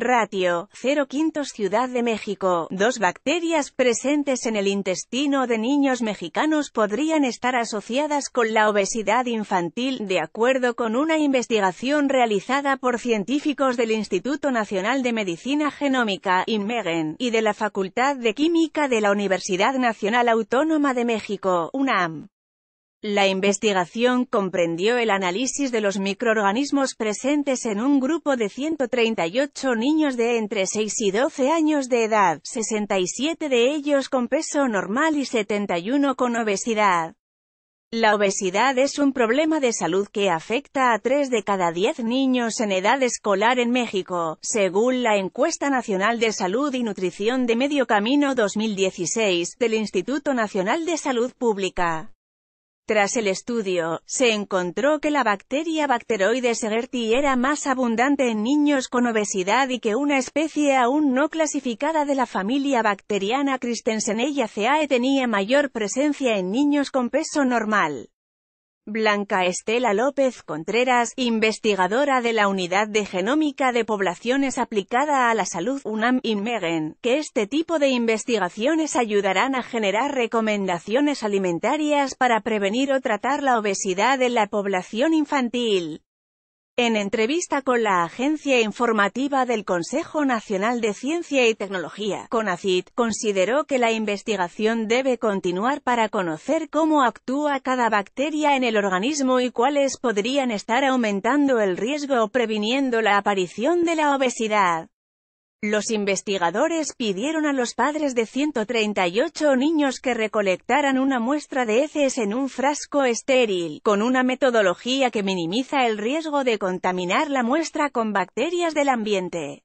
Ratio, 0 quintos Ciudad de México. Dos bacterias presentes en el intestino de niños mexicanos podrían estar asociadas con la obesidad infantil, de acuerdo con una investigación realizada por científicos del Instituto Nacional de Medicina Genómica, INMEGEN, y de la Facultad de Química de la Universidad Nacional Autónoma de México, UNAM. La investigación comprendió el análisis de los microorganismos presentes en un grupo de 138 niños de entre 6 y 12 años de edad, 67 de ellos con peso normal y 71 con obesidad. La obesidad es un problema de salud que afecta a 3 de cada 10 niños en edad escolar en México, según la Encuesta Nacional de Salud y Nutrición de Medio Camino 2016 del Instituto Nacional de Salud Pública. Tras el estudio, se encontró que la bacteria Bacteroides egerti era más abundante en niños con obesidad y que una especie aún no clasificada de la familia bacteriana Cae tenía mayor presencia en niños con peso normal. Blanca Estela López Contreras, investigadora de la Unidad de Genómica de Poblaciones Aplicada a la Salud UNAM Megen, que este tipo de investigaciones ayudarán a generar recomendaciones alimentarias para prevenir o tratar la obesidad en la población infantil. En entrevista con la agencia informativa del Consejo Nacional de Ciencia y Tecnología, CONACIT, consideró que la investigación debe continuar para conocer cómo actúa cada bacteria en el organismo y cuáles podrían estar aumentando el riesgo o previniendo la aparición de la obesidad. Los investigadores pidieron a los padres de 138 niños que recolectaran una muestra de heces en un frasco estéril, con una metodología que minimiza el riesgo de contaminar la muestra con bacterias del ambiente.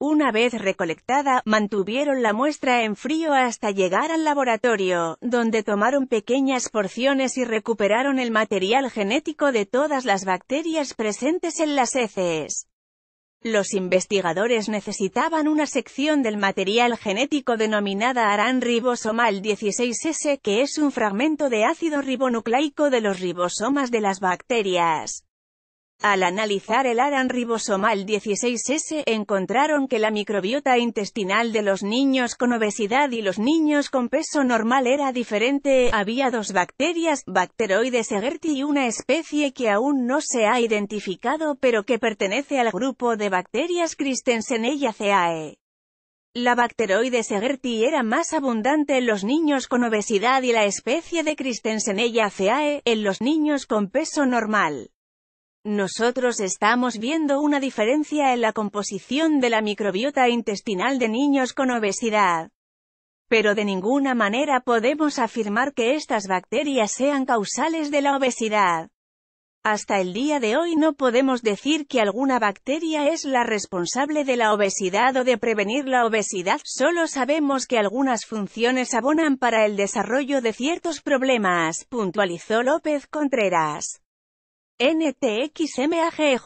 Una vez recolectada, mantuvieron la muestra en frío hasta llegar al laboratorio, donde tomaron pequeñas porciones y recuperaron el material genético de todas las bacterias presentes en las heces. Los investigadores necesitaban una sección del material genético denominada aran ribosomal 16S, que es un fragmento de ácido ribonucleico de los ribosomas de las bacterias. Al analizar el ARAN ribosomal 16S encontraron que la microbiota intestinal de los niños con obesidad y los niños con peso normal era diferente. Había dos bacterias, Bacteroides egerti y una especie que aún no se ha identificado pero que pertenece al grupo de bacterias Christensenella CAE. La bacteroides egerti era más abundante en los niños con obesidad y la especie de Christensenella CAE en los niños con peso normal. Nosotros estamos viendo una diferencia en la composición de la microbiota intestinal de niños con obesidad. Pero de ninguna manera podemos afirmar que estas bacterias sean causales de la obesidad. Hasta el día de hoy no podemos decir que alguna bacteria es la responsable de la obesidad o de prevenir la obesidad, solo sabemos que algunas funciones abonan para el desarrollo de ciertos problemas, puntualizó López Contreras. NTXMAGJ.